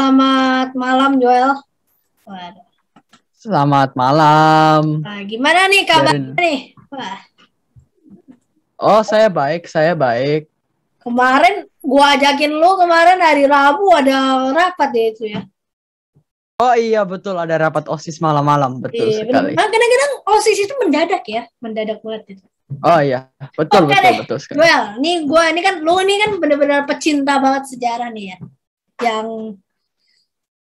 selamat malam Joel. Selamat malam. Nah, gimana nih kabar Dan... nih? Wah. Oh, saya baik, saya baik. Kemarin gua ajakin lu kemarin hari Rabu ada rapat ya itu ya. Oh iya betul ada rapat OSIS malam-malam betul iya, sekali. Nah, kadang-kadang OSIS itu mendadak ya, mendadak banget itu. Oh iya, betul okay, betul deh. betul sekali. Well, nih gua ini kan lu ini kan benar-benar pecinta banget sejarah nih ya. Yang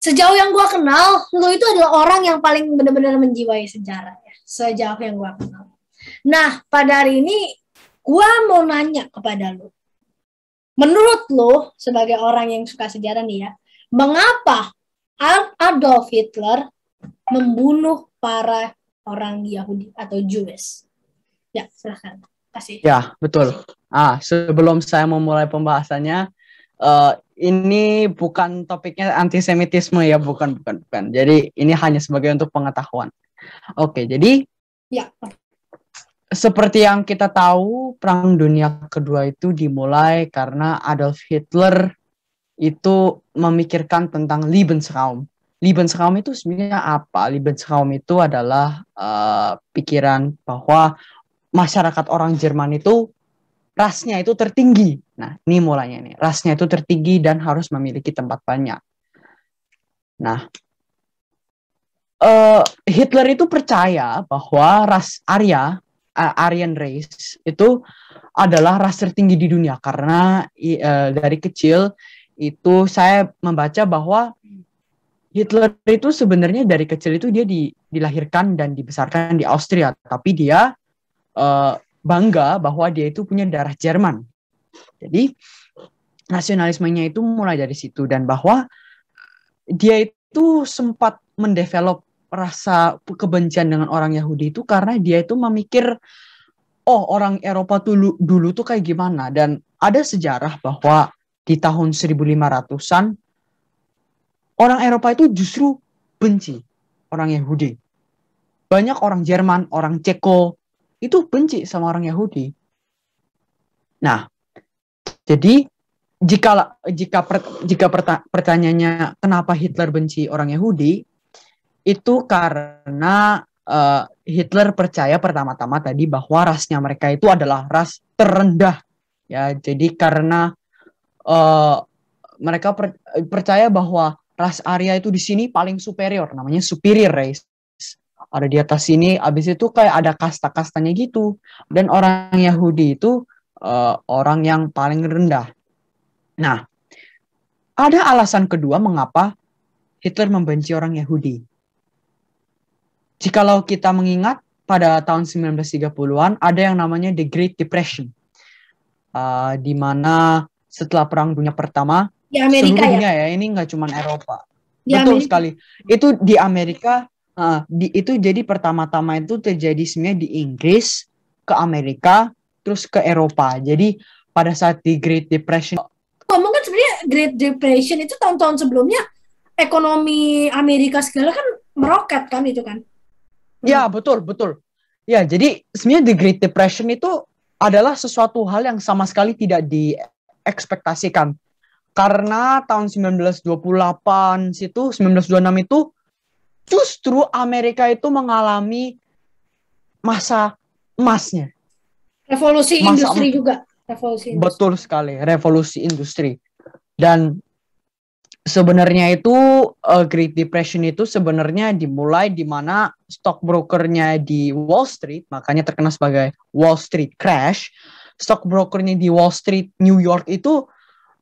sejauh yang gue kenal, lu itu adalah orang yang paling benar-benar menjiwai sejarah ya. Sejauh yang gue kenal. Nah, pada hari ini gue mau nanya kepada lu. Menurut lu, sebagai orang yang suka sejarah nih ya, mengapa Adolf Hitler membunuh para orang Yahudi atau Jewish? Ya, silahkan. Kasih. Ya, betul. Ah, sebelum saya memulai pembahasannya, Eh, ini bukan topiknya antisemitisme ya, bukan, bukan, bukan. Jadi ini hanya sebagai untuk pengetahuan. Oke, jadi ya. Seperti yang kita tahu, Perang Dunia Kedua itu dimulai karena Adolf Hitler itu memikirkan tentang Lebensraum. Lebensraum itu sebenarnya apa? Lebensraum itu adalah uh, pikiran bahwa masyarakat orang Jerman itu rasnya itu tertinggi. Nah, ini mulanya nih. Rasnya itu tertinggi dan harus memiliki tempat banyak. Nah, uh, Hitler itu percaya bahwa ras Arya, uh, Aryan race itu adalah ras tertinggi di dunia karena uh, dari kecil itu saya membaca bahwa Hitler itu sebenarnya dari kecil itu dia di, dilahirkan dan dibesarkan di Austria, tapi dia uh, bangga bahwa dia itu punya darah Jerman. Jadi nasionalismenya itu mulai dari situ dan bahwa eh, dia itu sempat mendevelop rasa kebencian dengan orang Yahudi itu karena dia itu memikir oh orang Eropa dulu dulu tuh kayak gimana dan ada sejarah bahwa di tahun 1500-an orang Eropa itu justru benci orang Yahudi. Banyak orang Jerman, orang Ceko, itu benci sama orang Yahudi. Nah, jadi jika jika per, jika pertanyaannya kenapa Hitler benci orang Yahudi itu karena uh, Hitler percaya pertama-tama tadi bahwa rasnya mereka itu adalah ras terendah ya jadi karena uh, mereka per, percaya bahwa ras Arya itu di sini paling superior namanya superior race ada di atas sini abis itu kayak ada kasta-kastanya gitu dan orang Yahudi itu uh, orang yang paling rendah nah ada alasan kedua mengapa Hitler membenci orang Yahudi jikalau kita mengingat pada tahun 1930-an ada yang namanya The Great Depression uh, di mana setelah Perang Dunia Pertama di Amerika ya, ya ini nggak cuma Eropa di betul Amerika. sekali itu di Amerika Uh, di, itu jadi pertama-tama itu terjadi sebenarnya di Inggris, ke Amerika, terus ke Eropa. Jadi pada saat di Great Depression. Ngomong kan sebenarnya Great Depression itu tahun-tahun sebelumnya ekonomi Amerika segala kan meroket kan itu kan? Ya betul betul. Ya jadi sebenarnya the Great Depression itu adalah sesuatu hal yang sama sekali tidak diekspektasikan. Karena tahun 1928 situ 1926 itu justru Amerika itu mengalami masa emasnya. Revolusi masa industri emas. juga. Revolusi industri. Betul sekali, revolusi industri. Dan sebenarnya itu uh, Great Depression itu sebenarnya dimulai di mana stockbrokernya di Wall Street, makanya terkena sebagai Wall Street Crash. Stockbrokernya di Wall Street New York itu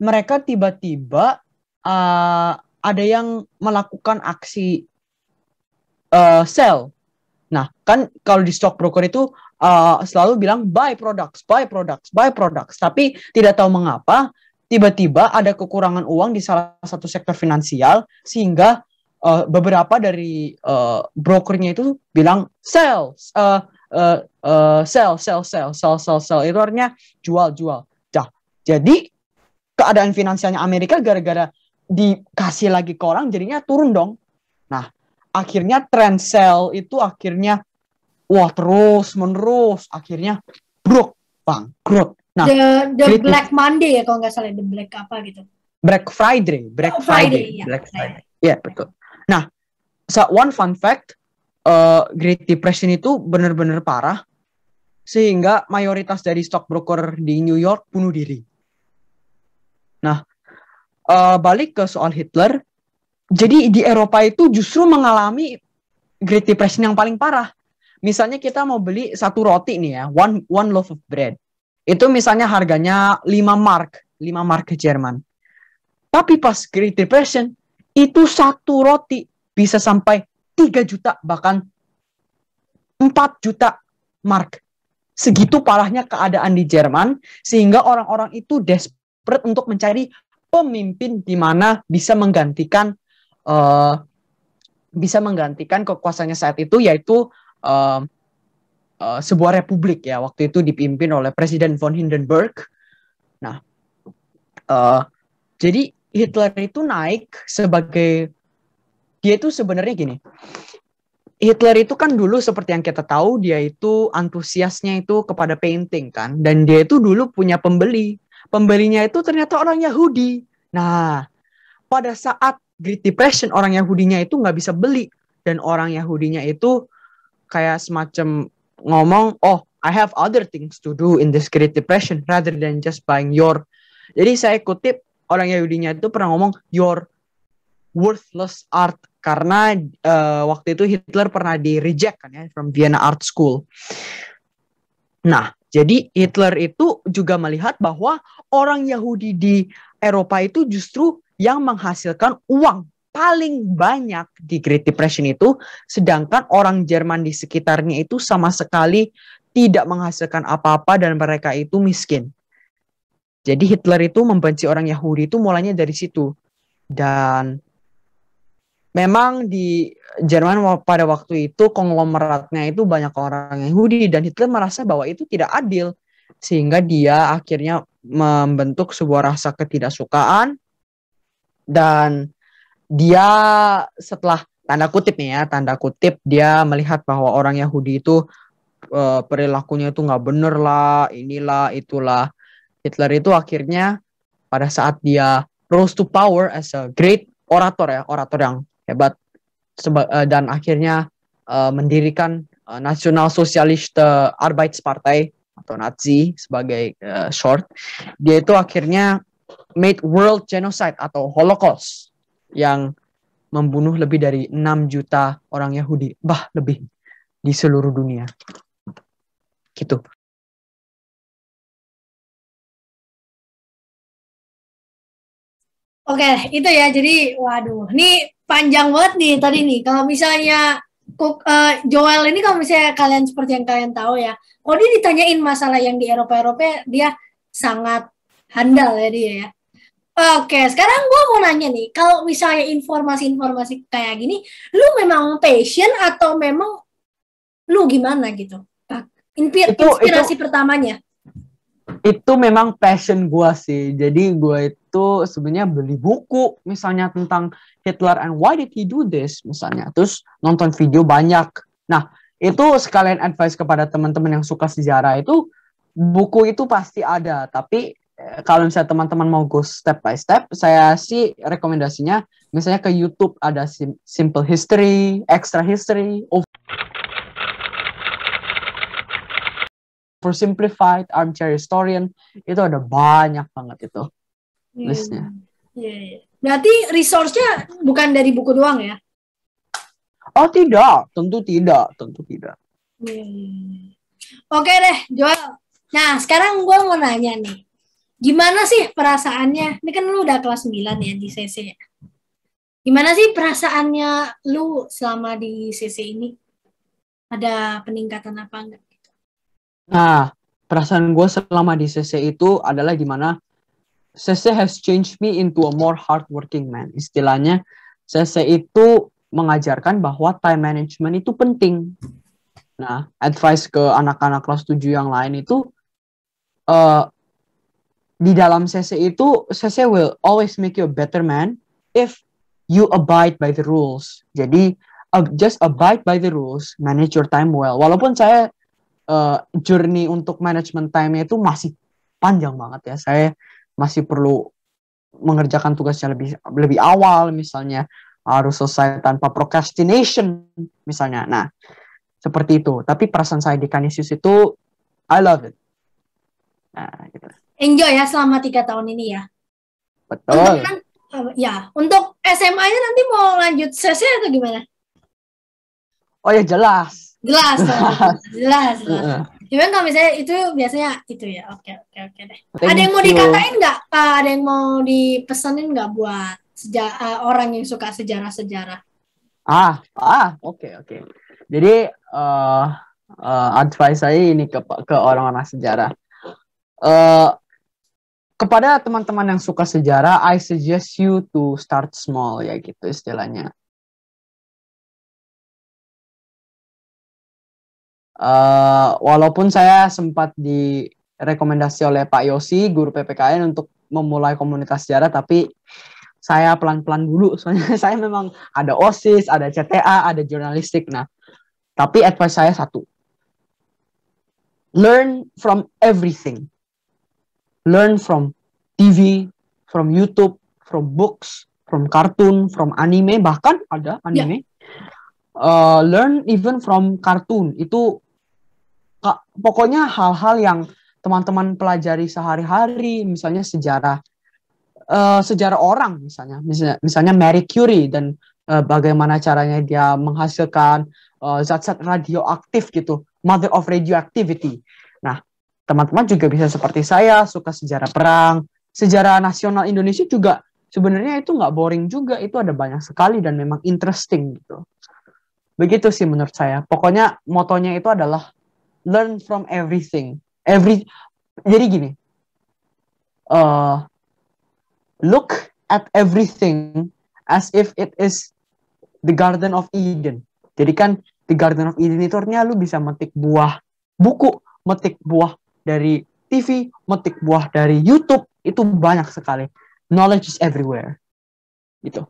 mereka tiba-tiba uh, ada yang melakukan aksi uh, sell. Nah, kan kalau di stock broker itu uh, selalu bilang buy products, buy products, buy products, tapi tidak tahu mengapa tiba-tiba ada kekurangan uang di salah satu sektor finansial sehingga uh, beberapa dari uh, brokernya itu bilang sell, uh, uh, uh, sell, sell, sell, sell, sell, sell. Itu artinya jual, jual. Nah, jadi keadaan finansialnya Amerika gara-gara dikasih lagi ke orang jadinya turun dong. Nah, akhirnya trend sell itu akhirnya wah terus menerus akhirnya bang bangkrut. Nah, the, the kritis. Black Monday ya kalau nggak salah the Black apa gitu. Black Friday, Black oh, Friday, Friday. Ya. Black Friday. Ya yeah, betul. Nah, so one fun fact, uh, Great Depression itu benar-benar parah sehingga mayoritas dari stockbroker di New York bunuh diri. Nah, uh, balik ke soal Hitler, jadi di Eropa itu justru mengalami Great Depression yang paling parah. Misalnya kita mau beli satu roti nih ya, one one loaf of bread. Itu misalnya harganya 5 mark, 5 mark ke Jerman. Tapi pas Great Depression itu satu roti bisa sampai 3 juta bahkan 4 juta mark. Segitu parahnya keadaan di Jerman sehingga orang-orang itu desperate untuk mencari pemimpin di mana bisa menggantikan Eh, bisa menggantikan kekuasaannya saat itu yaitu uh, uh, sebuah republik ya waktu itu dipimpin oleh Presiden von Hindenburg. Nah, uh, jadi Hitler itu naik sebagai dia itu sebenarnya gini. Hitler itu kan dulu seperti yang kita tahu dia itu antusiasnya itu kepada painting kan dan dia itu dulu punya pembeli. Pembelinya itu ternyata orang Yahudi. Nah, pada saat Great Depression orang Yahudinya itu nggak bisa beli dan orang Yahudinya itu kayak semacam ngomong oh I have other things to do in this Great Depression rather than just buying your jadi saya kutip orang Yahudinya itu pernah ngomong your worthless art karena uh, waktu itu Hitler pernah di reject kan ya from Vienna Art School nah jadi Hitler itu juga melihat bahwa orang Yahudi di Eropa itu justru yang menghasilkan uang paling banyak di Great Depression itu, sedangkan orang Jerman di sekitarnya itu sama sekali tidak menghasilkan apa-apa dan mereka itu miskin. Jadi Hitler itu membenci orang Yahudi itu mulanya dari situ. Dan memang di Jerman pada waktu itu konglomeratnya itu banyak orang Yahudi dan Hitler merasa bahwa itu tidak adil sehingga dia akhirnya membentuk sebuah rasa ketidaksukaan dan dia setelah tanda kutip nih ya tanda kutip dia melihat bahwa orang Yahudi itu uh, perilakunya itu nggak bener lah inilah itulah Hitler itu akhirnya pada saat dia rose to power as a great orator ya orator yang hebat Seba uh, dan akhirnya uh, mendirikan uh, Socialist Socialist Arbeitspartei atau Nazi sebagai uh, short dia itu akhirnya made world genocide atau Holocaust yang membunuh lebih dari 6 juta orang Yahudi, bah lebih di seluruh dunia. Gitu. Oke, itu ya. Jadi, waduh, ini panjang banget nih tadi nih. Kalau misalnya Cook, uh, eh, Joel ini kalau misalnya kalian seperti yang kalian tahu ya, kalau dia ditanyain masalah yang di Eropa-Eropa, dia sangat handal ya dia ya. Oke, sekarang gue mau nanya nih, kalau misalnya informasi-informasi kayak gini, lu memang passion atau memang lu gimana gitu? Inspir itu, inspirasi itu, pertamanya? Itu memang passion gue sih. Jadi gue itu sebenarnya beli buku, misalnya tentang Hitler and why did he do this, misalnya. Terus nonton video banyak. Nah, itu sekalian advice kepada teman-teman yang suka sejarah itu, buku itu pasti ada, tapi Eh, kalau misalnya teman-teman mau go step by step, saya sih rekomendasinya misalnya ke YouTube ada sim simple history, extra history, for simplified armchair historian, itu ada banyak banget itu yeah. listnya. Yeah, yeah. Berarti resource-nya bukan dari buku doang ya? Oh tidak, tentu tidak, tentu tidak. Yeah. Iya, iya. Oke okay deh, Joel. Nah, sekarang gue mau nanya nih gimana sih perasaannya? Ini kan lu udah kelas 9 ya di CC. Ya? Gimana sih perasaannya lu selama di CC ini? Ada peningkatan apa enggak? Nah, perasaan gue selama di CC itu adalah gimana CC has changed me into a more hardworking man. Istilahnya, CC itu mengajarkan bahwa time management itu penting. Nah, advice ke anak-anak kelas 7 yang lain itu uh, di dalam CC itu CC will always make you a better man if you abide by the rules. Jadi uh, just abide by the rules, manage your time well. Walaupun saya uh, journey untuk management time itu masih panjang banget ya. Saya masih perlu mengerjakan tugasnya lebih lebih awal misalnya harus selesai tanpa procrastination misalnya. Nah, seperti itu. Tapi perasaan saya di Canisius itu I love it. Nah, gitu enjoy ya selama tiga tahun ini ya. Betul. Untuk, kan, ya, untuk SMA-nya nanti mau lanjut sesi atau gimana? Oh ya jelas. Jelas, jelas. jelas. Cuman kalau misalnya itu biasanya itu ya. Oke, oke, oke deh. ada yang mau dikatain nggak? Ah, ada yang mau dipesenin nggak buat sejarah orang yang suka sejarah-sejarah? Ah, ah, oke, oke. Jadi uh, uh, advice saya ini ke ke orang-orang sejarah. Uh, kepada teman-teman yang suka sejarah, I suggest you to start small ya gitu istilahnya. Uh, walaupun saya sempat direkomendasi oleh Pak Yosi, guru PPKN untuk memulai komunitas sejarah, tapi saya pelan-pelan dulu, soalnya saya memang ada OSIS, ada CTA, ada jurnalistik. Nah, tapi advice saya satu, learn from everything learn from TV, from YouTube, from books, from cartoon, from anime, bahkan ada ya. anime. Yeah. Uh, learn even from cartoon itu pokoknya hal-hal yang teman-teman pelajari sehari-hari, misalnya sejarah uh, sejarah orang misalnya, misalnya, misalnya Marie Curie dan uh, bagaimana caranya dia menghasilkan eh, zat-zat uh, zat -zat radioaktif gitu, mother of radioactivity teman-teman juga bisa seperti saya suka sejarah perang sejarah nasional Indonesia juga sebenarnya itu nggak boring juga itu ada banyak sekali dan memang interesting gitu begitu sih menurut saya pokoknya motonya itu adalah learn from everything every jadi gini uh, look at everything as if it is the Garden of Eden. Jadi kan the Garden of Eden itu artinya lu bisa metik buah buku, metik buah dari TV, metik buah dari YouTube itu banyak sekali. Knowledge is everywhere. Gitu.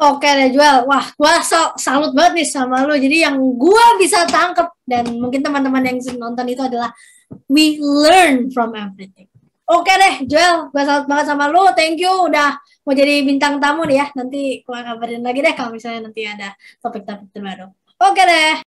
Oke deh Jual, wah gue so, salut banget nih sama lo. Jadi yang gua bisa tangkep dan mungkin teman-teman yang nonton itu adalah we learn from everything. Oke deh Jual, gue salut banget sama lo. Thank you udah mau jadi bintang tamu nih ya. Nanti gue kabarin lagi deh kalau misalnya nanti ada topik-topik terbaru. Oke deh.